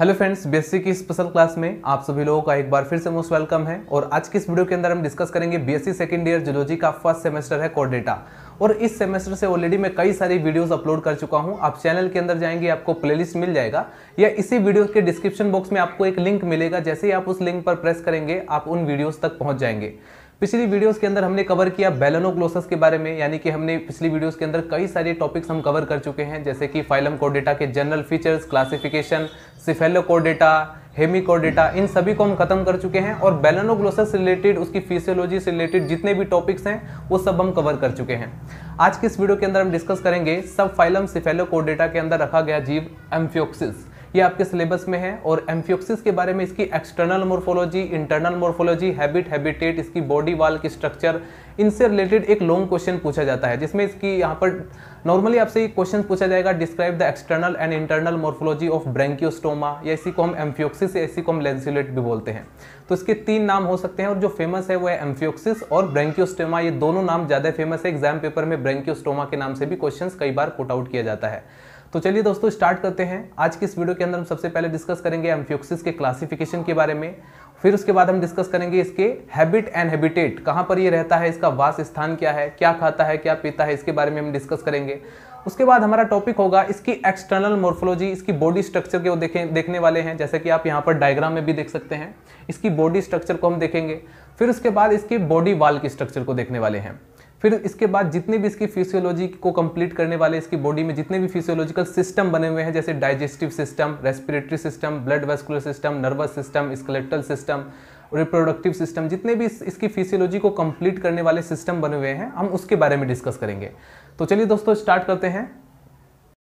hello friends BSc की special class में आप सभी लोगों का एक बार फिर से मोस्ट वेलकम है और आज की इस वीडियो के अंदर हम डिस्कस करेंगे बीएससी सेकेंड ईयर जूलॉजी का फर्स्ट सेमेस्टर है कोर डेटा और इस सेमेस्टर से ऑलरेडी मैं कई सारी वीडियोस अपलोड कर चुका हूं आप चैनल के अंदर जाएंगे आपको प्लेलिस्ट मिल जाएगा या इसी वीडियो के डिस्क्रिप्शन बॉक्स में आपको एक लिंक मिलेगा जैसे ही आप उस लिंक पर प्रेस करेंगे आप उन वीडियोज़ तक पहुँच जाएंगे पिछली वीडियोस के अंदर हमने कवर किया बेलनोक्लोसस के बारे में यानी कि हमने पिछली वीडियोस के अंदर कई सारे टॉपिक्स हम कवर कर चुके हैं जैसे कि फाइलम कोडेटा के general features classification Cephalochordata Hemichordata इन सभी को हम खत्म कर चुके हैं और बेलनोग्लोसस रिलेटेड उसकी फिजियोलॉजी से रिलेटेड जितने भी टॉपिक्स हैं वो सब हम कवर कर चुके हैं आज की इस वीडियो के अंदर हम डिस्कस करेंगे सब फाइलम सिफेलो कोडेटा के अंदर रखा गया जीव एम्फ्योक्सिस ये आपके सिलेबस में है और एम्फ्योक्सिस के बारे में इसकी external morphology internal morphology habit habitat इसकी बॉडी वाल की स्ट्रक्चर इनसे रिलेटेड एक लॉन्ग क्वेश्चन पूछा जाता है जिसमें इसकी यहाँ पर नॉर्मली आपसे क्वेश्चन पूछा जाएगा describe the external and internal morphology of Branchiostoma या इसी को हम एम्फ्योक्सिस या इसी को हम लेंसुलेट भी बोलते हैं तो इसके तीन नाम हो सकते हैं और जो फेमस है वो है एम्फ्योक्सिस और ब्रेंक्योस्टोमा ये दोनों नाम ज़्यादा फेमस है एग्जाम पेपर में ब्रेंक्योस्टोमा के नाम से भी क्वेश्चन कई बार पुट आउट किया जाता है तो चलिए दोस्तों स्टार्ट करते हैं आज की इस वीडियो के अंदर हम सबसे पहले डिस्कस करेंगे एम्फियोक्सिस के क्लासिफिकेशन के बारे में फिर उसके बाद हम डिस्कस करेंगे इसके हैबिट एंड हैबिटेट कहाँ पर ये रहता है इसका वास स्थान क्या है क्या खाता है क्या पीता है इसके बारे में हम डिस्कस करेंगे उसके बाद हमारा टॉपिक होगा इसकी एक्सटर्नल मोर्फोलॉजी इसकी बॉडी स्ट्रक्चर के वो देखें देखने वाले हैं जैसे कि आप यहाँ पर डायग्राम में भी देख सकते हैं इसकी बॉडी स्ट्रक्चर को हम देखेंगे फिर उसके बाद इसके बॉडी वाल की स्ट्रक्चर को देखने वाले हैं फिर इसके बाद जितने भी इसकी फिजियोलॉजी को कंप्लीट करने वाले इसकी बॉडी में जितने भी फिजियोलॉजिकल सिस्टम बने हुए हैं जैसे digestive system respiratory system blood vascular system nervous system skeletal system reproductive system जितने भी इसकी फिजियोलॉजी को कंप्लीट करने वाले सिस्टम बने हुए हैं हम उसके बारे में डिस्कस करेंगे तो चलिए दोस्तों स्टार्ट करते हैं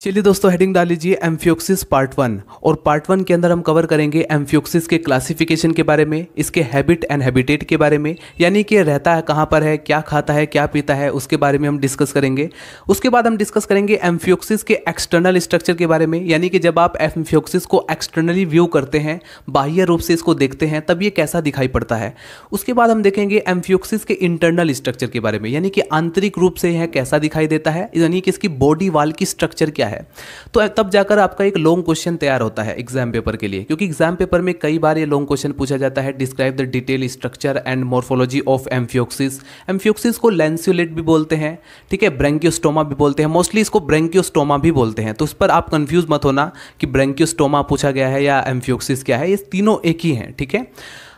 चलिए दोस्तों हेडिंग डाल लीजिए एम्फ्योक्सिस पार्ट वन और पार्ट वन के अंदर हम कवर करेंगे एम्फ्योक्सिस के क्लासिफिकेशन के बारे में इसके हैबिट एंड हैबिटेट के बारे में यानी कि रहता है कहाँ पर है क्या खाता है क्या पीता है उसके बारे में हम डिस्कस करेंगे उसके बाद हम डिस्कस करेंगे एम्फ्योक्सिस के एक्सटर्नल स्ट्रक्चर के बारे में यानी कि जब आप एम्फ्योक्सिस को एक्सटर्नली व्यू करते हैं बाह्य रूप से इसको देखते हैं तब ये कैसा दिखाई पड़ता है उसके बाद हम देखेंगे एम्फ्योक्सिस के इंटरनल स्ट्रक्चर के बारे में यानी कि आंतरिक रूप से यह कैसा दिखाई देता है यानी कि इसकी बॉडी वाल की स्ट्रक्चर क्या क्या है तो तब जाकर आपका एक लॉन्ग क्वेश्चन तैयार होता है एग्जाम पेपर के लिए क्योंकि एग्जाम पेपर में कई बार ये लॉन्ग क्वेश्चन पूछा जाता है describe the detail structure and morphology of amphioxus amphioxus को लेंसुलेट भी बोलते हैं ठीक है ब्रेंक्योस्टोमा भी बोलते हैं मोस्टली इसको ब्रेंक्योस्टोमा भी बोलते हैं तो उस पर आप कंफ्यूज मत होना कि ब्रेंक्योस्टोमा पूछा गया है या एम्फियोक्सिस क्या है ये तीनों एक ही हैं ठीक है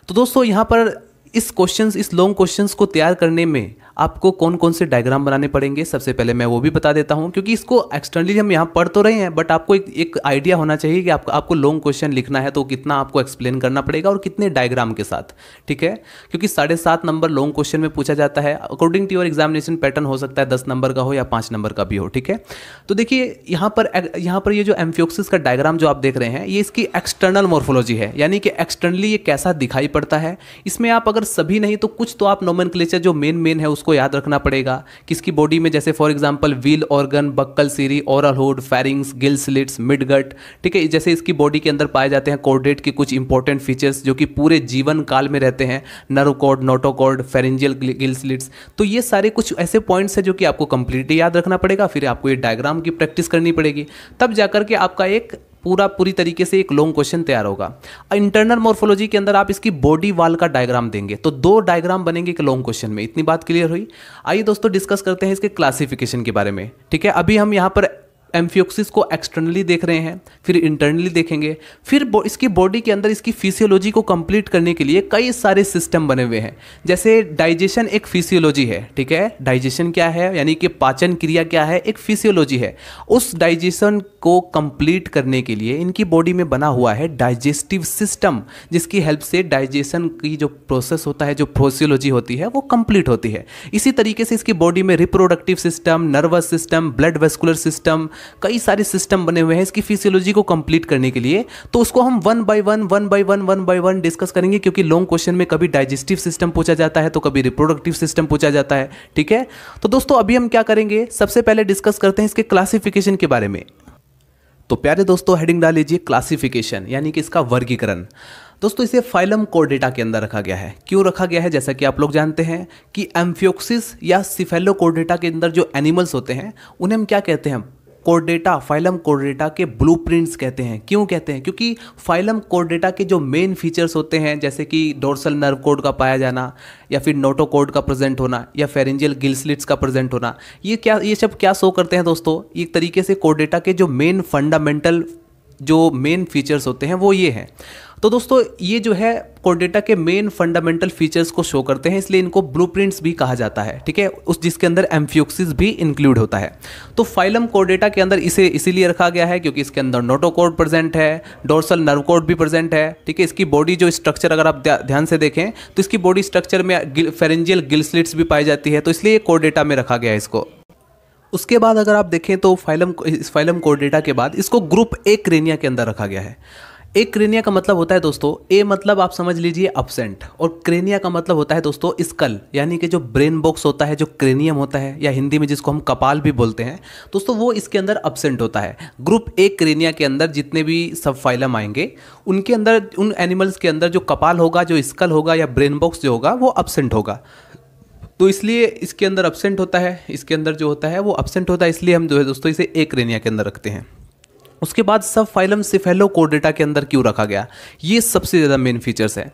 तो दोस्तों यहाँ पर इस क्वेश्चंस इस लॉन्ग क्वेश्चंस को तैयार करने में आपको कौन कौन से डायग्राम बनाने पड़ेंगे सबसे पहले मैं वो भी बता देता हूँ क्योंकि इसको एक्सटर्नली हम यहाँ पढ़ तो रहे हैं बट आपको एक एक आइडिया होना चाहिए कि आपको आपको लॉन्ग क्वेश्चन लिखना है तो कितना आपको एक्सप्लेन करना पड़ेगा और कितने डायग्राम के साथ ठीक है क्योंकि साढ़े सात नंबर लॉन्ग क्वेश्चन में पूछा जाता है according to your examination pattern हो सकता है दस नंबर का हो या पाँच नंबर का भी हो ठीक है तो देखिए यहाँ पर यहाँ पर ये जो एम्फियोक्सिस का डायग्राम जो आप देख रहे हैं ये इसकी एक्सटर्नल मोर्फोलॉजी है यानी कि एक्सटर्नली ये कैसा दिखाई पड़ता है इसमें आप अगर सभी नहीं तो कुछ तो आप नोमन जो मेन मेन है उस उसको याद रखना पड़ेगा किसकी बॉडी में जैसे for example wheel organ buccal cirri oral hood pharynx gill slits midgut ठीक है जैसे इसकी बॉडी के अंदर पाए जाते हैं कॉर्डेट के कुछ इंपॉर्टेंट फीचर्स जो कि पूरे जीवन काल में रहते हैं नरोकॉर्ड नोटोकॉर्ड फेरेंजियल गिल स्लिट्स तो ये सारे कुछ ऐसे पॉइंट्स हैं जो कि आपको कंप्लीटली याद रखना पड़ेगा फिर आपको ये डायग्राम की प्रैक्टिस करनी पड़ेगी तब जाकर के आपका एक पूरा पूरी तरीके से एक लॉन्ग क्वेश्चन तैयार होगा इंटरनल मोर्फोलॉजी के अंदर आप इसकी बॉडी वाल का डायग्राम देंगे तो दो डायग्राम बनेंगे एक लॉन्ग क्वेश्चन में इतनी बात क्लियर हुई आइए दोस्तों डिस्कस करते हैं इसके क्लासिफिकेशन के बारे में ठीक है अभी हम यहाँ पर एम्फियोक्सिस को एक्सटर्नली देख रहे हैं फिर इंटरनली देखेंगे फिर इसकी बॉडी के अंदर इसकी फिजियोलॉजी को कंप्लीट करने के लिए कई सारे सिस्टम बने हुए हैं जैसे डाइजेशन एक फिजियोलॉजी है ठीक है डाइजेशन क्या है यानी कि पाचन क्रिया क्या है एक फिजियोलॉजी है उस डाइजेशन को कंप्लीट करने के लिए इनकी बॉडी में बना हुआ है डाइजेस्टिव सिस्टम जिसकी हेल्प से डाइजेशन की जो प्रोसेस होता है जो प्रोसियोलॉजी होती है वो कंप्लीट होती है इसी तरीके से इसकी बॉडी में reproductive system nervous system blood vascular system कई सारे सिस्टम बने हुए हैं इसकी फिजियोलॉजी को कंप्लीट करने के लिए तो उसको हम one by one one by one one by one discuss करेंगे क्योंकि लॉन्ग क्वेश्चन में कभी डाइजेस्टिव सिस्टम पूछा जाता है तो कभी रिप्रोडक्टिव सिस्टम पूछा जाता है ठीक है तो दोस्तों अभी हम क्या करेंगे सबसे पहले डिस्कस करते हैं इसके क्लासिफिकेशन के बारे में तो प्यारे दोस्तों हेडिंग डाल लीजिए क्लासिफिकेशन यानी कि इसका वर्गीकरण दोस्तों इसे फाइलम कोर्डेटा के अंदर रखा गया है क्यों रखा गया है जैसा कि आप लोग जानते हैं कि एम्फियोक्सिस या सिफेलो कोर्डेटा के अंदर जो एनिमल्स होते हैं उन्हें हम क्या कहते हैं कोर्डेटा फाइलम कोर्डेटा के ब्लू कहते हैं क्यों कहते हैं क्योंकि फाइलम कोर्डेटा के जो मेन फीचर्स होते हैं जैसे कि डोर्सल नर्व कोड का पाया जाना या फिर नोटो कोड का प्रेजेंट होना या फेरेंजियल गिल्सलिट्स का प्रेजेंट होना ये क्या ये सब क्या शो करते हैं दोस्तों एक तरीके से कोर्डेटा के जो मेन फंडामेंटल जो मेन फीचर्स होते हैं वो ये हैं तो दोस्तों ये जो है कोडेटा के मेन फंडामेंटल फीचर्स को शो करते हैं इसलिए इनको ब्लूप्रिंट्स भी कहा जाता है ठीक है उस जिसके अंदर एम्फ्यूक्सिस भी इंक्लूड होता है तो फाइलम कोडेटा के अंदर इसे इसीलिए रखा गया है क्योंकि इसके अंदर नोटोकोड प्रेजेंट है डोर्सल नर्व कोड भी प्रेजेंट है ठीक है इसकी बॉडी जो स्ट्रक्चर अगर आप ध्यान से देखें तो इसकी बॉडी स्ट्रक्चर में फेरेंजियल गिल्सलिट्स भी पाई जाती है तो इसलिए कोडेटा में रखा गया है इसको उसके बाद अगर आप देखें तो फाइलम इस फाइलम कोर्डेटा के बाद इसको ग्रुप ए क्रेनिया के अंदर रखा गया है एक क्रेनिया का मतलब होता है दोस्तों ए मतलब आप समझ लीजिए अपसेंट और क्रेनिया का मतलब होता है दोस्तों स्कल यानी कि जो ब्रेन बॉक्स होता है जो क्रेनियम होता है या हिंदी में जिसको हम कपाल भी बोलते हैं दोस्तों वो इसके अंदर अपसेंट होता है ग्रुप ए क्रेनिया के अंदर जितने भी सब फाइलम आएंगे उनके अंदर उन एनिमल्स के अंदर जो कपाल होगा जो स्कल होगा या ब्रेन बॉक्स जो होगा वो अपसेंट होगा तो इसलिए इसके अंदर अपसेंट होता है इसके अंदर जो होता है वो अपसेंट होता है इसलिए हम जो है दोस्तों इसे एक रेनिया के अंदर रखते हैं उसके बाद सब फाइलम सिफेलो कोडेटा के अंदर क्यों रखा गया ये सबसे ज़्यादा मेन फीचर्स है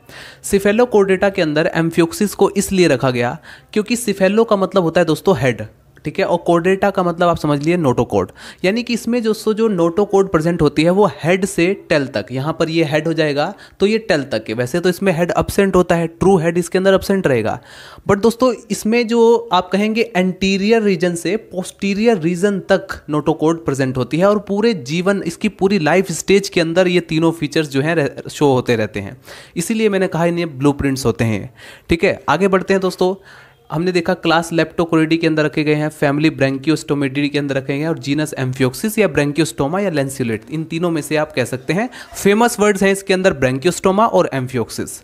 सिफेलो कोडेटा के अंदर एम्फ्योक्सिस को इसलिए रखा गया क्योंकि सिफेलो का मतलब होता है दोस्तों हेड ठीक है और कोडेटा का मतलब आप समझ लिए नोटो कोड यानी कि इसमें जो सो जो नोटो कोड प्रेजेंट होती है वो हेड से टेल तक यहाँ पर ये हेड हो जाएगा तो ये टेल तक है वैसे तो इसमें हेड अपसेंट होता है ट्रू हेड इसके अंदर अपसेंट रहेगा बट दोस्तों इसमें जो आप कहेंगे एंटीरियर रीजन से पोस्टीरियर रीजन तक नोटो कोड प्रेजेंट होती है और पूरे जीवन इसकी पूरी लाइफ स्टेज के अंदर ये तीनों फीचर्स जो हैं शो होते रहते हैं इसीलिए मैंने कहा इन्हें ब्लू होते हैं ठीक है आगे बढ़ते हैं दोस्तों हमने देखा क्लास लेप्टोकोरिडी के अंदर रखे गए हैं फैमिली ब्रैंकियोस्टोमेडी के अंदर रखे गए हैं और जीनस एम्फियोक्सिस या ब्रेंक्योस्टोमा या लेंसुलेट इन तीनों में से आप कह सकते हैं फेमस वर्ड्स हैं इसके अंदर ब्रैंकियोस्टोमा और एम्फियोक्सिस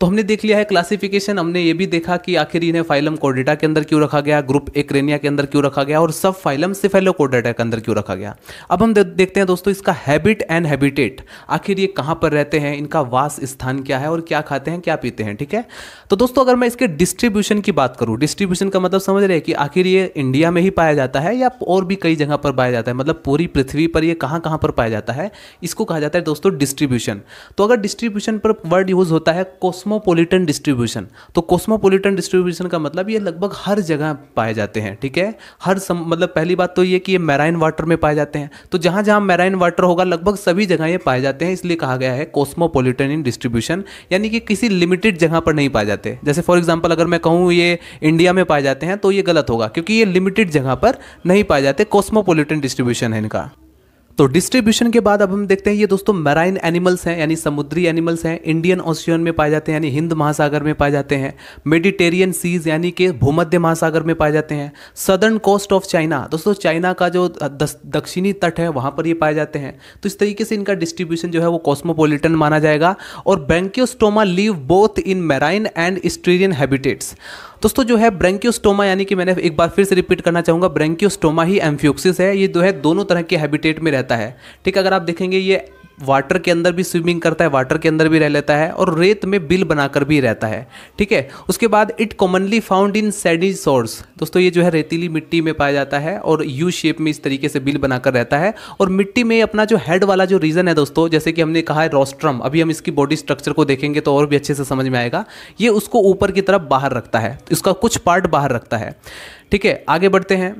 तो हमने देख लिया है क्लासिफिकेशन हमने ये भी देखा कि आखिर इन्हें फाइलम कोर्डेटा के अंदर क्यों रखा गया ग्रुप एक्रेनिया के अंदर क्यों रखा गया और सब फाइलम कोडेटा के अंदर क्यों रखा गया अब हम देखते हैं दोस्तों इसका हैबिट एंड हैबिटेट आखिर ये कहाँ पर रहते हैं इनका वास स्थान क्या है और क्या खाते हैं क्या पीते हैं ठीक है तो दोस्तों अगर मैं इसके डिस्ट्रीब्यूशन की बात करूँ डिस्ट्रीब्यूशन का मतलब समझ रहे हैं कि आखिर ये इंडिया में ही पाया जाता है या और भी कई जगह पर पाया जाता है मतलब पूरी पृथ्वी पर ये कहाँ कहाँ पर पाया जाता है इसको कहा जाता है दोस्तों डिस्ट्रीब्यूशन तो अगर डिस्ट्रीब्यूशन पर वर्ड यूज़ होता है कॉस्मोपोलिटन डिस्ट्रीब्यूशन तो कॉस्मोपोलिटन डिस्ट्रीब्यूशन का मतलब ये लगभग हर जगह पाए जाते हैं ठीक है हर सम, मतलब पहली बात तो ये कि ये मैराइन वाटर में पाए जाते हैं तो जहाँ जहाँ मैराइन वाटर होगा लगभग सभी जगह ये पाए जाते हैं इसलिए कहा गया है कॉस्मोपोलिटन इन डिस्ट्रीब्यूशन यानी कि किसी लिमिटेड जगह पर नहीं पाया जाता रहते जैसे फॉर एग्जाम्पल अगर मैं कहूँ ये इंडिया में पाए जाते हैं तो ये गलत होगा क्योंकि ये लिमिटेड जगह पर नहीं पाए जाते कॉस्मोपोलिटन डिस्ट्रीब्यूशन है इनका तो डिस्ट्रीब्यूशन के बाद अब हम देखते हैं ये दोस्तों मैराइन एनिमल्स हैं यानी समुद्री एनिमल्स हैं इंडियन ओशियन में पाए जाते हैं यानी हिंद महासागर में पाए जाते हैं मेडिटेरियन सीज यानी कि भूमध्य महासागर में पाए जाते हैं सदर्न कोस्ट ऑफ चाइना दोस्तों चाइना का जो दक्षिणी तट है वहाँ पर ये पाए जाते हैं तो इस तरीके से इनका डिस्ट्रीब्यूशन जो है वो कॉस्मोपोलिटन माना जाएगा और Branchiostoma live both in marine and estuarine habitats दोस्तों जो है ब्रेंक्योस्टोमा यानी कि मैंने एक बार फिर से रिपीट करना चाहूँगा ब्रेंक्योस्टोमा ही एम्फ्योक्सिस है ये जो है दोनों तरह के हैबिटेट में रहता है ठीक है अगर आप देखेंगे ये वाटर के अंदर भी स्विमिंग करता है वाटर के अंदर भी रह लेता है और रेत में बिल बनाकर भी रहता है ठीक है उसके बाद it commonly found in sandy shores दोस्तों ये जो है रेतीली मिट्टी में पाया जाता है और यू शेप में इस तरीके से बिल बनाकर रहता है और मिट्टी में अपना जो हेड वाला जो रीजन है दोस्तों जैसे कि हमने कहा है रोस्ट्रम अभी हम इसकी बॉडी स्ट्रक्चर को देखेंगे तो और भी अच्छे से समझ में आएगा ये उसको ऊपर की तरफ बाहर रखता है इसका कुछ पार्ट बाहर रखता है ठीक है आगे बढ़ते हैं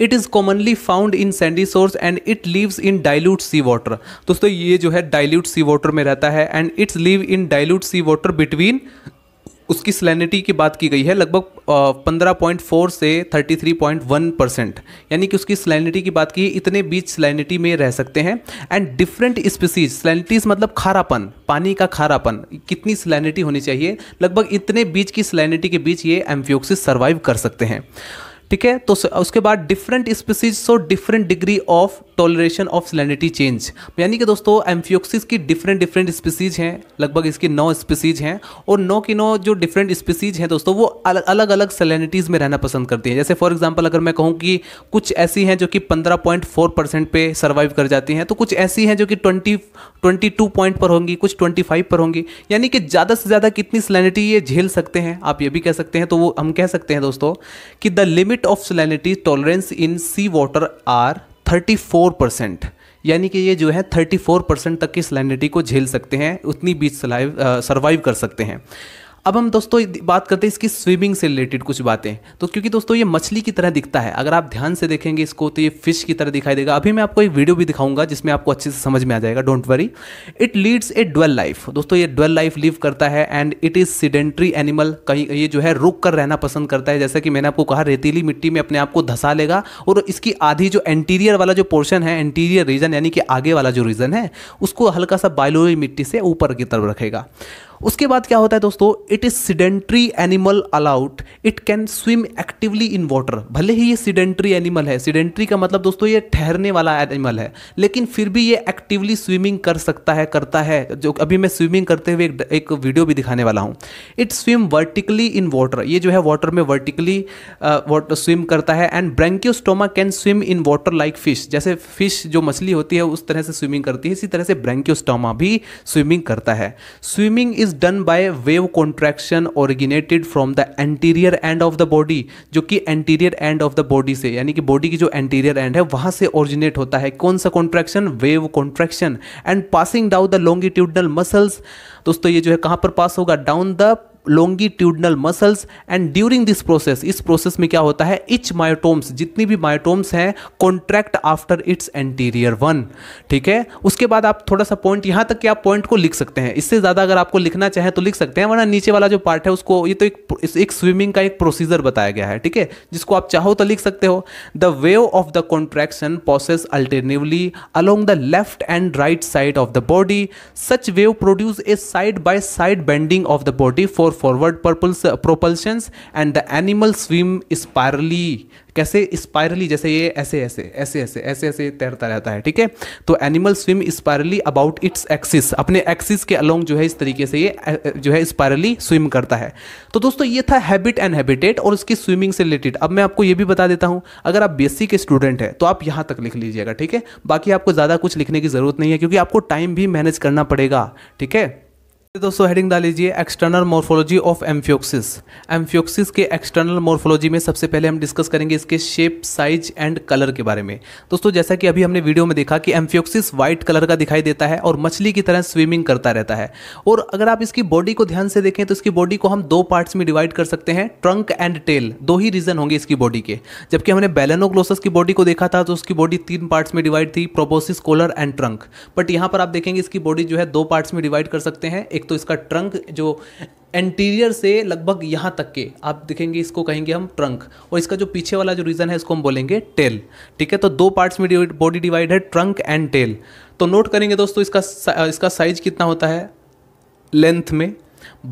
it is commonly found in sandy shores and it lives in dilute sea water दोस्तों ये जो है डायल्यूट सी वाटर में रहता है and its live in dilute sea water between उसकी सलेनिटी की बात की गई है लगभग पंद्रह पॉइंट फोर से thirty three point one percent यानी कि उसकी सलेनिटी की बात की इतने बीच सलेनिटी में रह सकते हैं एंड डिफरेंट स्पीसीज सलेनिटीज मतलब खारापन पानी का खारापन कितनी सलेनिटी होनी चाहिए लगभग इतने बीच की सलेनिटी के बीच ये एम्फियोक्सिस सर्वाइव कर सकते हैं ठीक है तो उसके बाद different species so different degree of toleration of salinity change यानी कि दोस्तों एम्फियोक्सिस की डिफरेंट डिफरेंट स्पीसीज हैं लगभग इसकी नौ स्पीसीज हैं और नौ की नौ जो डिफरेंट स्पीसीज हैं दोस्तों वो अलग अलग अलग सैलिनिटीज़ में रहना पसंद करती हैं जैसे फॉर एग्जाम्पल अगर मैं कहूँ कि कुछ ऐसी हैं जो कि पंद्रह पॉइंट फोर परसेंट पे सर्वाइव कर जाती हैं तो कुछ ऐसी हैं जो कि ट्वेंटी ट्वेंटी टू पॉइंट पर होंगी कुछ ट्वेंटी फाइव पर होंगी यानी कि ज़्यादा से ज़्यादा कितनी सिलेनिटी ये झेल सकते हैं आप ये भी कह सकते हैं तो वो हम कह सकते हैं दोस्तों कि the limit limit of salinity tolerance in sea water are 34 percent यानी कि ये जो है 34 परसेंट तक की सिलेनिटी को झेल सकते हैं उतनी बीच सर्वाइव कर सकते हैं अब हम दोस्तों बात करते हैं इसकी स्विमिंग से रिलेटेड कुछ बातें तो क्योंकि दोस्तों ये मछली की तरह दिखता है अगर आप ध्यान से देखेंगे इसको तो ये फिश की तरह दिखाई देगा अभी मैं आपको एक वीडियो भी दिखाऊंगा जिसमें आपको अच्छे से समझ में आ जाएगा don't worry it leads a dwell life दोस्तों ये डवेल लाइफ लिव करता है and it is sedentary animal कहीं ये जो है रुक कर रहना पसंद करता है जैसा कि मैंने आपको कहा रेतीली मिट्टी में अपने आप को धसा लेगा और इसकी आधी जो एंटीरियर वाला जो पोर्शन है एंटीरियर रीजन यानी कि आगे वाला जो रीजन है उसको हल्का सा बायोलोजी मिट्टी से ऊपर की तरफ रखेगा उसके बाद क्या होता है दोस्तों it is sedentary animal although it can swim actively in water भले ही ये सीडेंट्री एनिमल है सीडेंट्री का मतलब दोस्तों ये ठहरने वाला एनिमल है लेकिन फिर भी ये एक्टिवली स्विमिंग कर सकता है करता है जो अभी मैं स्विमिंग करते हुए एक, एक वीडियो भी दिखाने वाला हूँ it swim vertically in water ये जो है वाटर में वर्टिकली स्विम करता है and Branchiostoma can swim in water like fish जैसे फिश जो मछली होती है उस तरह से स्विमिंग करती है इसी तरह से ब्रेंक्योस्टोमा भी स्विमिंग करता है swimming is is done by wave contraction originated from the anterior end of the body जो कि anterior end of the body से यानी कि बॉडी की जो एंटीरियर एंड है वहां से ओरिजिनेट होता है कौन सा contraction wave contraction and passing down the longitudinal muscles दोस्तों ये जो है कहां पर पास होगा down the longitudinal muscles and during this process इस प्रोसेस में क्या होता है इच मायोटोम्स जितनी भी मायोटोम्स हैं contract after its anterior one ठीक है उसके बाद आप थोड़ा सा पॉइंट यहाँ तक कि आप पॉइंट को लिख सकते हैं इससे ज़्यादा अगर आपको लिखना चाहें तो लिख सकते हैं वरना नीचे वाला जो पार्ट है उसको ये तो एक एक स्विमिंग का एक प्रोसीजर बताया गया है ठीक है जिसको आप चाहो तो लिख सकते हो the way of the contraction process alternatively along the left and right side of the body such wave produce a side by side bending of the body for purpose propulsion and the animal swim spirally कैसे spirally जैसे ये ऐसे ऐसे ऐसे ऐसे ऐसे ऐसे तैरता रहता है ठीक है तो animal swim spirally about its axis अपने एक्सिस के अलोंग जो है इस तरीके से ये जो है स्पायरली स्विम करता है तो दोस्तों ये था हैबिट एंड हैबिटेट और उसकी स्विमिंग से रिलेटेड अब मैं आपको ये भी बता देता हूँ अगर आप बीएससी के स्टूडेंट हैं तो आप यहाँ तक लिख लीजिएगा ठीक है बाकी आपको ज़्यादा कुछ लिखने की ज़रूरत नहीं है क्योंकि आपको टाइम भी मैनेज करना पड़ेगा ठीक है तो दोस्तों हेडिंग डाल लीजिए external morphology of amphioxus amphioxus के एक्सटर्नल मोर्फोलॉजी में सबसे पहले हम डिस्कस करेंगे इसके शेप साइज एंड कलर के बारे में दोस्तों जैसा कि अभी हमने वीडियो में देखा कि एम्फ्योक्सिस व्हाइट कलर का दिखाई देता है और मछली की तरह स्विमिंग करता रहता है और अगर आप इसकी बॉडी को ध्यान से देखें तो इसकी बॉडी को हम दो पार्ट्स में डिवाइड कर सकते हैं ट्रंक एंड टेल दो ही रीजन होंगे इसकी बॉडी के जबकि हमने बैलेनोग्लोसस की बॉडी को देखा था तो उसकी बॉडी तीन पार्ट्स में डिवाइड थी proboscis collar and trunk but यहाँ पर आप देखेंगे इसकी बॉडी जो है दो पार्ट्स में डिवाइड कर सकते हैं एक तो इसका ट्रंक जो एंटीरियर से लगभग यहाँ तक के आप देखेंगे इसको कहेंगे हम ट्रंक और इसका जो पीछे वाला जो रीजन है इसको हम बोलेंगे टेल ठीक है तो दो पार्ट्स में बॉडी डिवाइड है ट्रंक एंड टेल तो नोट करेंगे दोस्तों इसका इसका साइज कितना होता है लेंथ में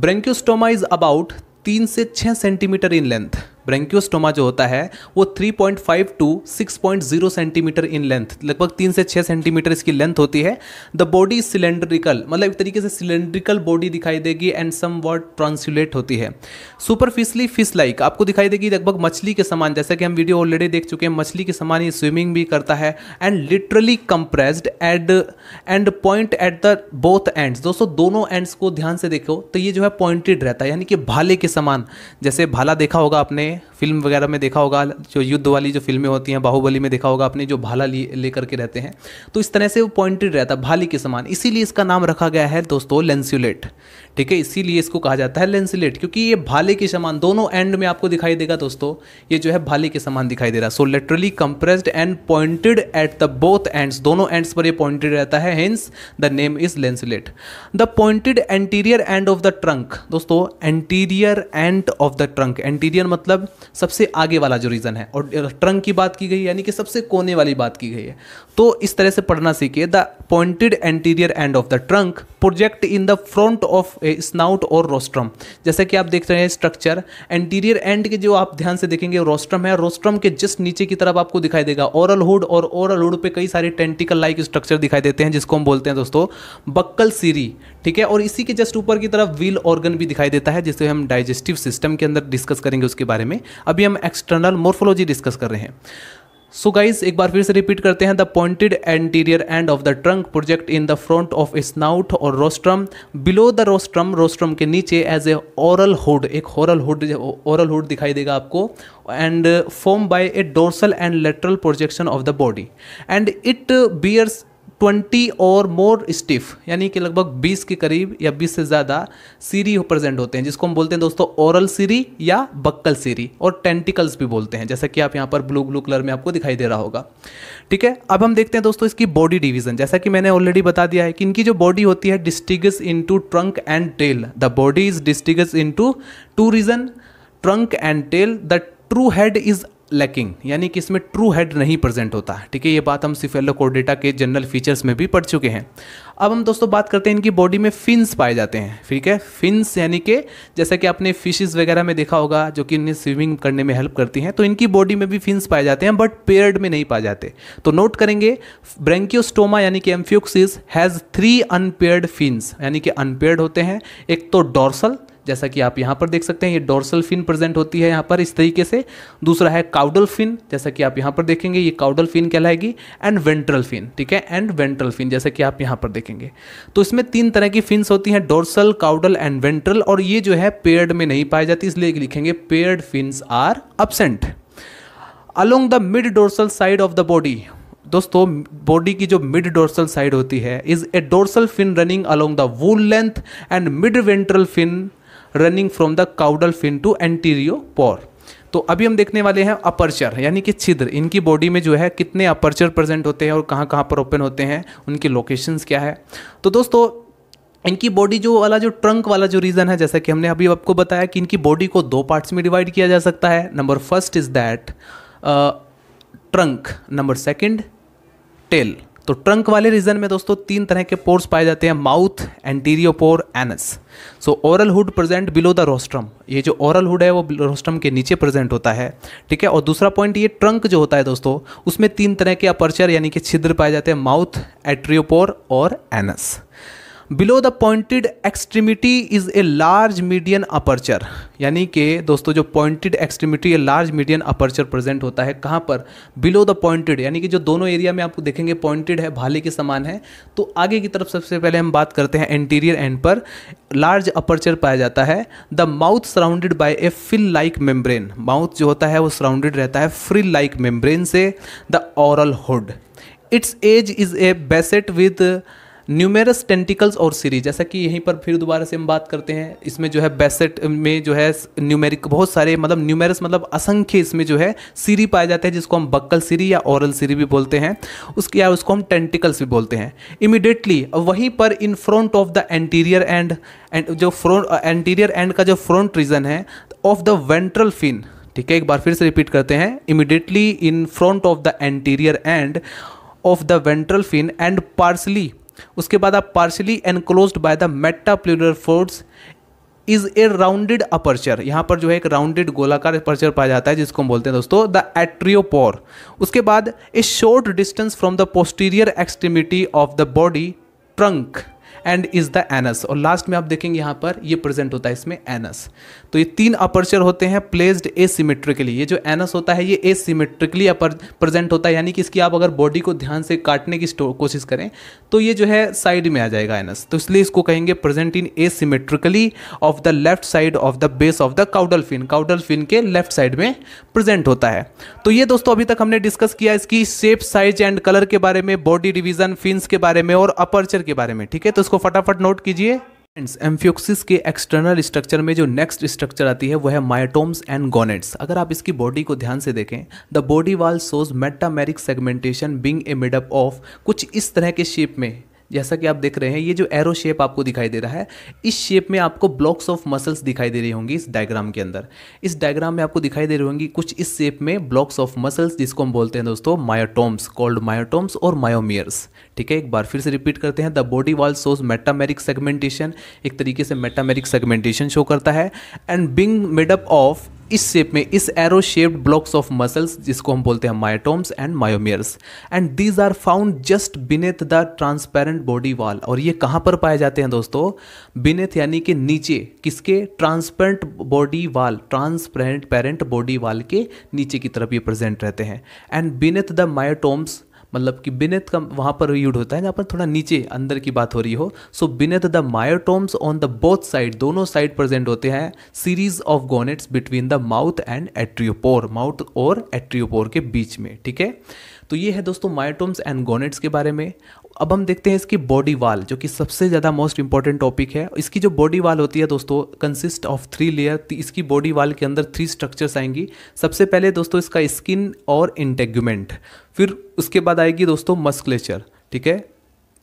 ब्रेंक्योस्टोमा इज अबाउट तीन से छः सेंटीमीटर इन लेंथ ब्रेंक्योस्टोमा जो होता है वो 3.5 टू 6.0 सेंटीमीटर इन लेंथ लगभग तीन से छः सेंटीमीटर इसकी लेंथ होती है द बॉडी सिलेंड्रिकल मतलब एक तरीके से सिलेंड्रिकल बॉडी दिखाई देगी एंड सम वॉट ट्रांसुलेट होती है सुपरफिशली फिश लाइक आपको दिखाई देगी लगभग मछली के समान जैसा कि हम वीडियो ऑलरेडी देख चुके हैं मछली के समान ये स्विमिंग भी करता है एंड लिटरली कंप्रेस्ड एड and point at the both ends दोस्तों दोनों एंड्स को ध्यान से देखो तो ये जो है पॉइंटेड रहता है यानी कि भाले के समान जैसे भाला देखा होगा आपने फिल्म वगैरह में देखा होगा जो युद्ध वाली जो फिल्में होती हैं बाहुबली में देखा होगा आपने जो भाला लेकर के रहते हैं तो इस तरह से वो पॉइंटेड रहता है भाली के समान इसीलिए इसका नाम रखा गया है दोस्तों लेंसुलेट ठीक है इसीलिए इसको कहा जाता है लेंसुलेट क्योंकि ये भाले के समान दोनों एंड में आपको दिखाई देगा दोस्तों ये जो है भाले के समान दिखाई दे रहा है so laterally compressed and pointed at the both ends दोनों एंड्स पर ये पॉइंटेड रहता है hence the name is lanceolate the pointed anterior end of the trunk दोस्तों anterior end of the trunk anterior मतलब सबसे आगे वाला जो रीज़न है और ट्रंक की बात की गई यानी कि सबसे कोने वाली बात की गई है तो इस तरह से पढ़ना सीखिए the pointed anterior end of the trunk project in the front of a snout or rostrum जैसे कि आप देख रहे हैं स्ट्रक्चर एंटीरियर एंड के जो आप ध्यान से देखेंगे रोस्ट्रम है रोस्ट्रम के जस्ट नीचे की तरफ आपको दिखाई देगा ओरल हुड और ओरल हुड पे कई सारे टेंटिकल लाइक स्ट्रक्चर दिखाई देते हैं जिसको हम बोलते हैं दोस्तों बक्कल सीरी ठीक है और इसी के जस्ट ऊपर की तरफ व्हील ऑर्गन भी दिखाई देता है जिसे हम डाइजेस्टिव सिस्टम के अंदर डिस्कस करेंगे उसके बारे में अभी हम एक्सटर्नल मोर्फोलॉजी डिस्कस कर रहे हैं सो so गाइज एक बार फिर से रिपीट करते हैं the pointed anterior end of the trunk project in the front of snout or rostrum below the rostrum rostrum के नीचे एज ए ओरल हुड एक हॉरल हुड ओरल हुड दिखाई देगा आपको and form by a dorsal and lateral projection of the body and it bears twenty or more stiff यानी कि लगभग बीस के करीब या बीस से ज़्यादा सीरी प्रेजेंट होते हैं जिसको हम बोलते हैं दोस्तों ओरल सीरी या बक्कल सीरी और टेंटिकल्स भी बोलते हैं जैसा कि आप यहाँ पर ब्लू ब्लू कलर में आपको दिखाई दे रहा होगा ठीक है अब हम देखते हैं दोस्तों इसकी बॉडी डिवीजन जैसा कि मैंने ऑलरेडी बता दिया है कि इनकी जो बॉडी होती है distinguished into trunk and tail the body is distinguished into two region trunk and tail the true head is lacking यानी कि इसमें ट्रू हेड नहीं प्रेजेंट होता है ठीक है ये बात हम सिफेलो कोर्डेटा के जनरल फीचर्स में भी पढ़ चुके हैं अब हम दोस्तों बात करते हैं इनकी बॉडी में फिन्स पाए जाते हैं ठीक है फिन्स यानी कि जैसा कि आपने फिशेज वगैरह में देखा होगा जो कि इन्हें स्विमिंग करने में हेल्प करती हैं तो इनकी बॉडी में भी फिन्स पाए जाते हैं बट पेयर्ड में नहीं पाए जाते तो नोट करेंगे ब्रेंक्योस्टोमा यानी कि amphioxus has three unpaired fins यानी कि अनपेयर्ड होते हैं एक तो डॉर्सल जैसा कि आप यहाँ पर देख सकते हैं ये डोर्सल फिन प्रेजेंट होती है यहाँ पर इस तरीके से दूसरा है काउडल फिन जैसा कि आप यहाँ पर देखेंगे ये काउडल फिन कहलाएगी एंड वेंट्रल फिन ठीक है एंड वेंट्रल फिन जैसा कि आप यहाँ पर देखेंगे तो इसमें तीन तरह की फिन्स होती हैं डोर्सल काउडल एंड वेंट्रल और ये जो है पेयर्ड में नहीं पाई जाती इसलिए लिखेंगे paired fins are absent along the mid dorsal side of the body दोस्तों बॉडी की जो मिड डोर्सल साइड होती है is a dorsal fin running along the whole length and mid ventral fin running from the caudal fin to atriopore तो अभी हम देखने वाले हैं अपर्चर यानी कि छिद्र इनकी बॉडी में जो है कितने अपर्चर प्रेजेंट होते हैं और कहाँ कहाँ पर ओपन होते हैं उनकी लोकेशंस क्या है तो दोस्तों इनकी बॉडी जो वाला जो ट्रंक वाला जो रीज़न है जैसा कि हमने अभी आपको बताया कि इनकी बॉडी को दो पार्ट्स में डिवाइड किया जा सकता है number first is that trunk number second tail तो ट्रंक वाले रीजन में दोस्तों तीन तरह के पोर्स पाए जाते हैं mouth atriopore anus so oral hood present below the rostrum ये जो ओरल हुड है वो रोस्ट्रम के नीचे प्रेजेंट होता है ठीक है और दूसरा पॉइंट ये ट्रंक जो होता है दोस्तों उसमें तीन तरह के अपर्चर यानी कि छिद्र पाए जाते हैं माउथ एट्रियोपोर और anus below the pointed extremity is a large median aperture यानी कि दोस्तों जो pointed extremity a large median aperture present होता है कहाँ पर बिलो द पॉइंटेड यानी कि जो दोनों एरिया में आपको देखेंगे पॉइंटेड है भाले के समान है तो आगे की तरफ सबसे पहले हम बात करते हैं एंटीरियर एंड पर लार्ज अपर्चर पाया जाता है the mouth surrounded by a frill like membrane mouth जो होता है वो सराउंडेड रहता है फ्रिल लाइक मेम्ब्रेन से the oral hood its edge is a beset with numerous tentacles or cirri जैसा कि यहीं पर फिर दोबारा से हम बात करते हैं इसमें जो है बेसेट में जो है न्यूमेरिक बहुत सारे मतलब न्यूमेरस मतलब असंख्य इसमें जो है सीरी पाए जाते हैं जिसको हम बक्कल सीरी या औरल सीरी भी बोलते हैं उसके या उसको हम टेंटिकल्स भी बोलते हैं इमिडिएटली वहीं पर in front of the anterior end जो फ्रंट एंटीरियर एंड का जो फ्रंट रीजन है ऑफ द वेंट्रल फिन ठीक है एक बार फिर से रिपीट करते हैं immediately in front of the anterior end of the ventral fin and partially उसके बाद आप partially enclose by the metapleural folds is a rounded aperture यहाँ पर जो है एक राउंडेड गोलाकार अपर्चर पाया जाता है जिसको हम बोलते हैं दोस्तों द एट्रियोपोर उसके बाद a short distance from the posterior extremity of the body trunk end is the anus और लास्ट में आप देखेंगे यहाँ पर ये प्रेजेंट होता है इसमें एनस तो ये तीन अपर्चर होते हैं प्लेस्ड सीमेट्रिकली ये जो एनस होता है ये ए अपर प्रेजेंट होता है यानी कि इसकी आप अगर बॉडी को ध्यान से काटने की कोशिश करें तो ये जो है साइड में आ जाएगा एनस तो इसलिए इसको कहेंगे present in symmetrically of the left side of the base of the caudal fin caudal fin के लेफ्ट साइड में प्रेजेंट होता है तो ये दोस्तों अभी तक हमने डिस्कस किया इसकी शेप साइज एंड कलर के बारे में बॉडी डिवीजन फिन्स के बारे में और अपर्चर के बारे में ठीक है तो इसको फटाफट नोट कीजिए फ्रेंड्स एम्फियोक्सिस के एक्सटर्नल स्ट्रक्चर में जो नेक्स्ट स्ट्रक्चर आती है वो है मायोटोम्स एंड गोनेट्स अगर आप इसकी बॉडी को ध्यान से देखें the body wall shows metameric segmentation being a made up of कुछ इस तरह के शेप में जैसा कि आप देख रहे हैं ये जो एरो शेप आपको दिखाई दे रहा है इस शेप में आपको ब्लॉक्स ऑफ मसल्स दिखाई दे रही होंगी इस डायग्राम के अंदर इस डायग्राम में आपको दिखाई दे रही होंगी कुछ इस शेप में ब्लॉक्स ऑफ मसल्स जिसको हम बोलते हैं दोस्तों मायोटोम्स कॉल्ड मायोटोम्स और मायोमियर्स ठीक है एक बार फिर से रिपीट करते हैं the body wall shows metameric segmentation एक तरीके से मेटामेरिक सेगमेंटेशन शो करता है एंड बिंग मेडअप ऑफ इस शेप में इस arrow shaped blocks of muscles जिसको हम बोलते हैं myotomes and myomeres and these are found just beneath the transparent body wall और ये कहाँ पर पाए जाते हैं दोस्तों बिनेथ यानी कि नीचे किसके transparent body wall transparent parent body wall के नीचे की तरफ ये प्रेजेंट रहते हैं एंड बिनेथ द मायोटोम्स मतलब कि बिनेथ का वहाँ पर यूड होता है जहाँ पर थोड़ा नीचे अंदर की बात हो रही हो so beneath the myotomes on the both side दोनों साइड प्रेजेंट होते हैं series of gonads between the mouth and atriopore mouth और एट्रियोपोर के बीच में ठीक है तो ये है दोस्तों मायोटोम्स एंड गोनेट्स के बारे में अब हम देखते हैं इसकी बॉडी वाल जो कि सबसे ज़्यादा मोस्ट इंपॉर्टेंट टॉपिक है इसकी जो बॉडी वाल होती है दोस्तों कंसिस्ट ऑफ थ्री लेयर इसकी बॉडी वाल के अंदर थ्री स्ट्रक्चर्स आएंगी सबसे पहले दोस्तों इसका स्किन और इंटेग्यूमेंट फिर उसके बाद आएगी दोस्तों मस्कलेचर ठीक है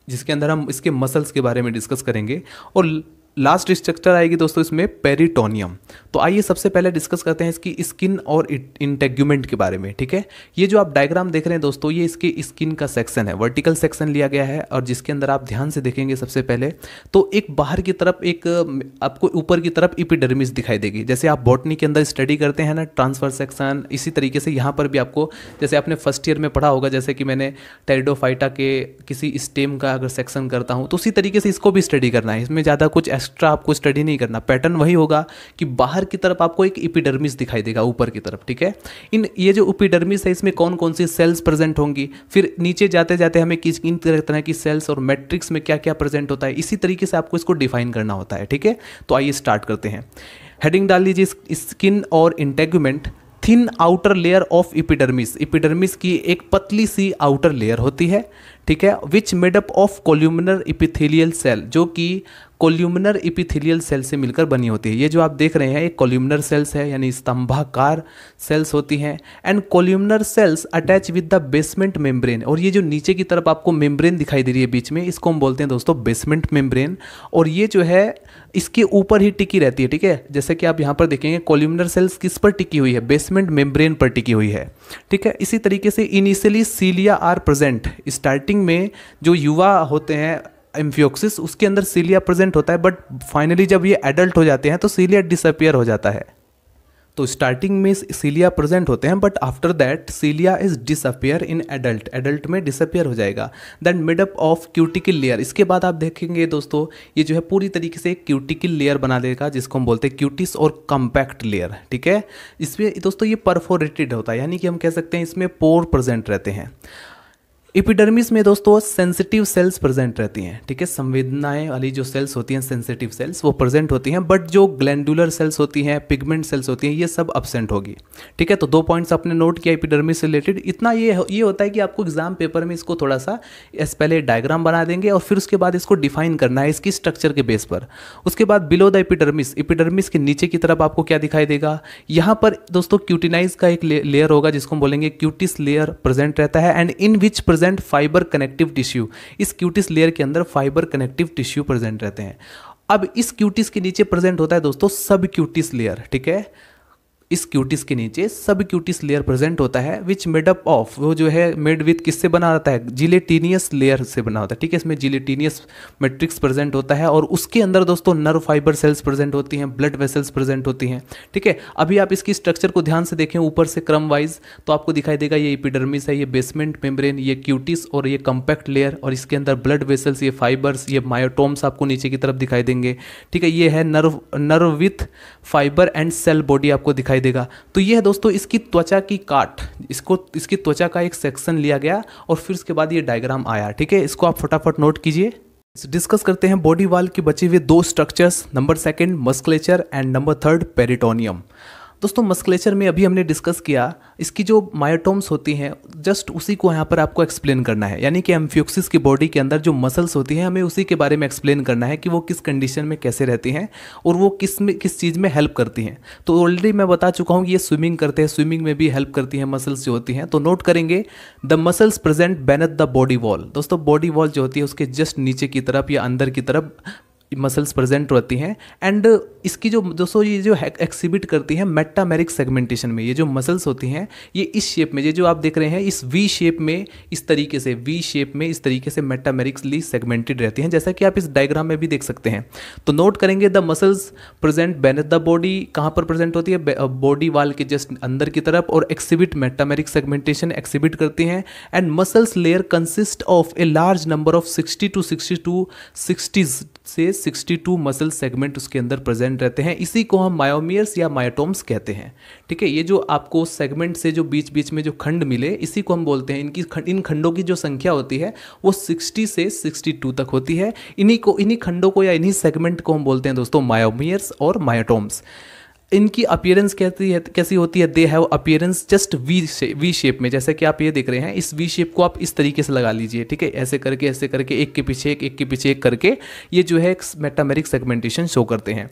जिसके अंदर हम इसके मसल्स के बारे में डिस्कस करेंगे और लास्ट स्ट्रक्चर आएगी दोस्तों इसमें पेरिटोनियम तो आइए सबसे पहले डिस्कस करते हैं इसकी स्किन और इंटेग्यूमेंट के बारे में ठीक है ये जो आप डायग्राम देख रहे हैं दोस्तों ये इसकी स्किन का सेक्शन है वर्टिकल सेक्शन लिया गया है और जिसके अंदर आप ध्यान से देखेंगे सबसे पहले तो एक बाहर की तरफ एक आपको ऊपर की तरफ इपिडर्मिस दिखाई देगी जैसे आप बॉटनी के अंदर स्टडी करते हैं ना ट्रांसफर सेक्शन इसी तरीके से यहाँ पर भी आपको जैसे आपने फर्स्ट ईयर में पढ़ा होगा जैसे कि मैंने टेरिडोफाइटा के किसी स्टेम का अगर सेक्शन करता हूँ तो उसी तरीके से इसको भी स्टडी करना है इसमें ज़्यादा कुछ एक्स्ट्रा आपको स्टडी नहीं करना पैटर्न वही होगा कि बाहर की तरफ आपको एक इपिडर्मिस दिखाई देगा ऊपर की तरफ ठीक है इन ये जो इपिडर्मिस है इसमें कौन कौन सी सेल्स प्रेजेंट होंगी फिर नीचे जाते जाते हमें किस किन तरह तरह की सेल्स और मैट्रिक्स में क्या क्या प्रेजेंट होता है इसी तरीके से आपको इसको डिफाइन करना होता है ठीक है तो आइए स्टार्ट करते हैं हेडिंग डाल लीजिए स्किन और integument thin outer layer of epidermis epidermis की एक पतली सी आउटर लेयर होती है ठीक है which made up of columnar epithelial cell जो कि कोल्यूमिनर इपिथेलियल सेल से मिलकर बनी होती है ये जो आप देख रहे हैं ये कोल्यूमिनर सेल्स है यानी स्तंभाकार सेल्स होती हैं and columnar cells attach with the basement membrane और ये जो नीचे की तरफ आपको मेम्ब्रेन दिखाई दे रही है बीच में इसको हम बोलते हैं दोस्तों बेसमेंट मेम्ब्रेन और ये जो है इसके ऊपर ही टिकी रहती है ठीक है जैसे कि आप यहाँ पर देखेंगे कोल्यूमिनर सेल्स किस पर टिकी हुई है बेसमेंट मेम्ब्रेन पर टिकी हुई है ठीक है इसी तरीके से initially cilia are present starting testing में जो युवा होते हैं एम्फियोक्सिस उसके अंदर सीलिया प्रेजेंट होता है बट फाइनली जब ये एडल्ट हो जाते हैं तो सीलिया डिसअपियर हो जाता है तो स्टार्टिंग में सीलिया प्रेजेंट होते हैं but after that cilia is disappear in adult adult में डिसअपियर हो जाएगा then made up of cuticle layer इसके बाद आप देखेंगे दोस्तों ये जो है पूरी तरीके से क्यूटिकल लेयर बना देगा जिसको हम बोलते हैं क्यूटिस और कम्पैक्ट लेयर ठीक है इसमें दोस्तों ये परफोरेटेड होता है यानी कि हम कह सकते हैं इसमें पोर प्रजेंट रहते हैं इपिडर्मिस में दोस्तों सेंसिटिव सेल्स प्रेजेंट रहती हैं ठीक है संवेदनाएं वाली जो सेल्स होती हैं सेंसिटिव सेल्स वो प्रेजेंट होती हैं बट जो ग्लैंडुलर सेल्स होती हैं पिगमेंट सेल्स होती हैं ये सब अब्सेंट होगी ठीक है तो दो पॉइंट्स आपने नोट किया इपिडर्मिस से रिलेटेड इतना ये ये होता है कि आपको एग्जाम पेपर में इसको थोड़ा सा इस पहले डायग्राम बना देंगे और फिर उसके बाद इसको डिफाइन करना है इसकी स्ट्रक्चर के बेस पर उसके बाद बिलो द इपिडर्मिस इपिडर्मिस के नीचे की तरफ आपको क्या दिखाई देगा यहाँ पर दोस्तों क्यूटिनाइज का एक लेयर होगा जिसको हम बोलेंगे क्यूटिस लेयर प्रेजेंट रहता है and in which present present fiber connective tissue इस क्यूटिस लेयर के अंदर फाइबर कनेक्टिव टिश्यू प्रेजेंट रहते हैं अब इस क्यूटिस के नीचे प्रेजेंट होता है दोस्तों सब क्यूटिस लेयर ठीक है इस क्यूटिस के नीचे सब क्यूटिस लेयर प्रेजेंट होता है विच मेडअप ऑफ वो जो है मेड विथ किससे बना रहता है जिलेटीनियस लेयर से बना होता है ठीक है इसमें जिलेटीनियस मेट्रिक्स प्रेजेंट होता है और उसके अंदर दोस्तों नर्व फाइबर सेल्स प्रेजेंट होती हैं ब्लड वेसल्स प्रेजेंट होती हैं ठीक है अभी आप इसकी स्ट्रक्चर को ध्यान से देखें ऊपर से क्रम वाइज तो आपको दिखाई देगा ये इपिडर्मिस है ये बेसमेंट मेम्ब्रेन ये क्यूटिस और ये कम्पैक्ट लेयर और इसके अंदर ब्लड वेसल्स ये फाइबर्स ये मायोटोम्स आपको नीचे की तरफ दिखाई देंगे ठीक है ये है nerve nerve with fiber and cell body आपको दिखाई देगा तो यह है दोस्तों इसकी त्वचा की काट इसको इसकी त्वचा का एक सेक्शन लिया गया और फिर उसके बाद ये डायग्राम आया ठीक है इसको आप फटाफट नोट कीजिए डिस्कस करते हैं बॉडी वाल के बचे हुए दो structures number second musculature and number third peritoneum दोस्तों मस्कलेचर में अभी हमने डिस्कस किया इसकी जो मायोटोम्स होती हैं जस्ट उसी को यहाँ पर आपको एक्सप्लेन करना है यानी कि एम्फ्योक्सिस की बॉडी के अंदर जो मसल्स होती हैं हमें उसी के बारे में एक्सप्लेन करना है कि वो किस कंडीशन में कैसे रहती हैं और वो किस में किस चीज़ में हेल्प करती हैं तो ऑलरेडी मैं बता चुका हूँ कि ये स्विमिंग करते हैं स्विमिंग में भी हेल्प करती हैं मसल्स जो होती हैं तो नोट करेंगे the muscles present beneath the body wall दोस्तों बॉडी वॉल जो होती है उसके जस्ट नीचे की तरफ या अंदर की तरफ मसल्स प्रेजेंट रहती हैं एंड इसकी जो दोस्तों ये जो एक्सिबिट करती हैं मेटामेरिक सेगमेंटेशन में ये जो मसल्स होती हैं ये इस शेप में ये जो आप देख रहे हैं इस वी शेप में इस तरीके से वी शेप में इस तरीके से मेटामेरिक्सली सेगमेंटेड रहती हैं जैसा कि आप इस डायग्राम में भी देख सकते हैं तो नोट करेंगे the muscles present beneath the body कहाँ पर प्रेजेंट होती है बॉडी वाल uh, के जस्ट अंदर की तरफ और एक्सिबिट मेटामेरिक सेगमेंटेशन एक्सिबिट करती हैं and muscles layer consist of a large number of sixty two sixty two sixties से 62 मसल सेगमेंट उसके अंदर प्रेजेंट रहते हैं इसी को हम मायोमियर्स या मायोटोम्स कहते हैं ठीक है ये जो आपको सेगमेंट से जो बीच बीच में जो खंड मिले इसी को हम बोलते हैं इनकी इन खंडों की जो संख्या होती है वो 60 से 62 तक होती है इन्हीं को इन्हीं खंडों को या इन्हीं सेगमेंट को हम बोलते हैं दोस्तों मायोमियर्स और मायोटोम्स इनकी अपियरेंस कहती है कैसी होती है they have appearance just V V shape में जैसे कि आप ये देख रहे हैं इस वी शेप को आप इस तरीके से लगा लीजिए ठीक है ऐसे करके ऐसे करके एक के पीछे एक एक के पीछे एक करके ये जो है एक मेटामेरिक सेगमेंटेशन शो करते हैं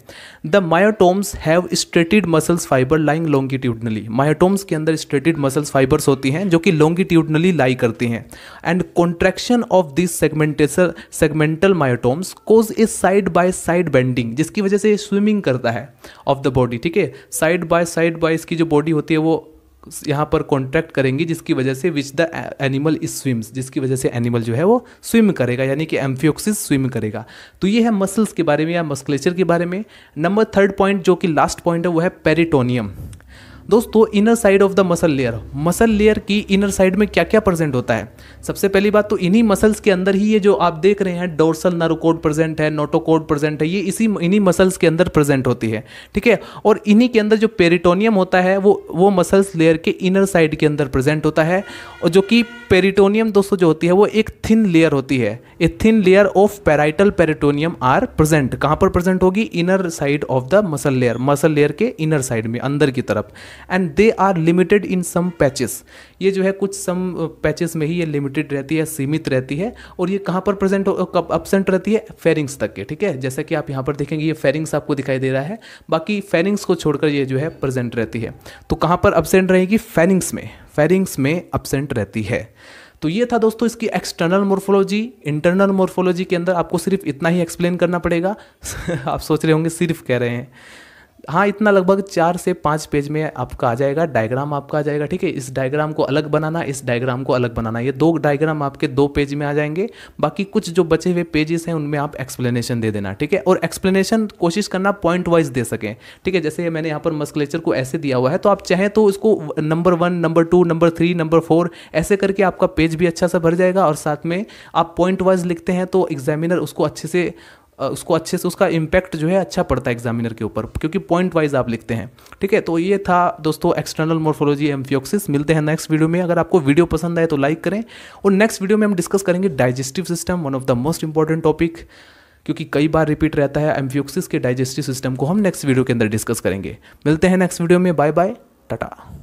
the myotomes have striated muscles fiber lying longitudinally myotomes के अंदर स्ट्रेटेड मसल्स फाइबर्स होती हैं जो कि लॉन्गिट्यूडनली लाई करती हैं and contraction of this segmentation segmental myotomes cause a side by side bending जिसकी वजह से स्विमिंग करता है ऑफ द बॉडी ठीक ठीक है साइड बाय साइड बाय इसकी जो बॉडी होती है वो यहाँ पर कॉन्ट्रैक्ट करेंगी जिसकी वजह से which the animal is swims जिसकी वजह से एनिमल जो है वो स्विम करेगा यानी कि एम्फियोक्सिस स्विम करेगा तो ये है मसल्स के बारे में या मस्कलेचर के बारे में नंबर थर्ड पॉइंट जो कि लास्ट पॉइंट है वो है पेरिटोनियम दोस्तों inner side of the muscle layer muscle layer की इनर साइड में क्या क्या प्रेजेंट होता है सबसे पहली बात तो इन्हीं मसल्स के अंदर ही ये जो आप देख रहे हैं डोर्सल नरोकोड प्रेजेंट है नोटोकोड प्रेजेंट है ये इसी इन्हीं मसल्स के अंदर प्रेजेंट होती है ठीक है और इन्हीं के अंदर जो पेरिटोनियम होता है वो वो मसल्स लेयर के इनर साइड के अंदर प्रेजेंट होता है और जो कि पेरिटोनियम दोस्तों जो होती है वो एक थिन लेयर होती है a thin layer of parietal peritoneum are present कहाँ पर प्रेजेंट होगी inner side of the muscle layer muscle layer के इनर साइड में अंदर की तरफ and they are limited in some patches ये जो है कुछ सम पैचेस uh, में ही ये लिमिटेड रहती है सीमित रहती है और ये कहाँ पर प्रेजेंट अपसेंट रहती है फेरिंग्स तक के ठीक है जैसा कि आप यहाँ पर देखेंगे ये फेरिंग्स आपको दिखाई दे रहा है बाकी फेरिंग्स को छोड़कर ये जो है प्रेजेंट रहती है तो कहाँ पर अपसेंट रहेगी फेरिंग्स में फेरिंग्स में अपसेंट रहती है तो ये था दोस्तों इसकी एक्सटर्नल मोर्फोलॉजी इंटरनल मोर्फोलॉजी के अंदर आपको सिर्फ इतना ही एक्सप्लेन करना पड़ेगा आप सोच रहे होंगे सिर्फ कह रहे हैं हाँ इतना लगभग चार से पाँच पेज में आपका आ जाएगा डायग्राम आपका आ जाएगा ठीक है इस डायग्राम को अलग बनाना इस डायग्राम को अलग बनाना ये दो डायग्राम आपके दो पेज में आ जाएंगे बाकी कुछ जो बचे हुए पेजेस हैं उनमें आप एक्सप्लेनेशन दे देना ठीक है और एक्सप्लेनेशन कोशिश करना पॉइंट वाइज दे सकें ठीक है जैसे मैंने यहाँ पर मस्कलेचर को ऐसे दिया हुआ है तो आप चाहें तो इसको number one number two number three number four ऐसे करके आपका पेज भी अच्छा सा भर जाएगा और साथ में आप पॉइंट वाइज लिखते हैं तो एग्जामिनर उसको अच्छे से उसको अच्छे से उसका इम्पैक्ट जो है अच्छा पड़ता है एग्जामिनर के ऊपर क्योंकि पॉइंट वाइज आप लिखते हैं ठीक है तो ये था दोस्तों एक्सटर्नल मोर्फोलॉजी एम्फियोक्सिस मिलते हैं नेक्स्ट वीडियो में अगर आपको वीडियो पसंद आए तो लाइक करें और नेक्स्ट वीडियो में हम डिस्कस करेंगे digestive system one of the most important topic क्योंकि कई बार रिपीट रहता है एम्फियोक्सिस के डाइजेस्टिव सिस्टम को हम नेक्स्ट वीडियो के अंदर डिस्कस करेंगे मिलते हैं नेक्स्ट वीडियो में बाय बाय टाटा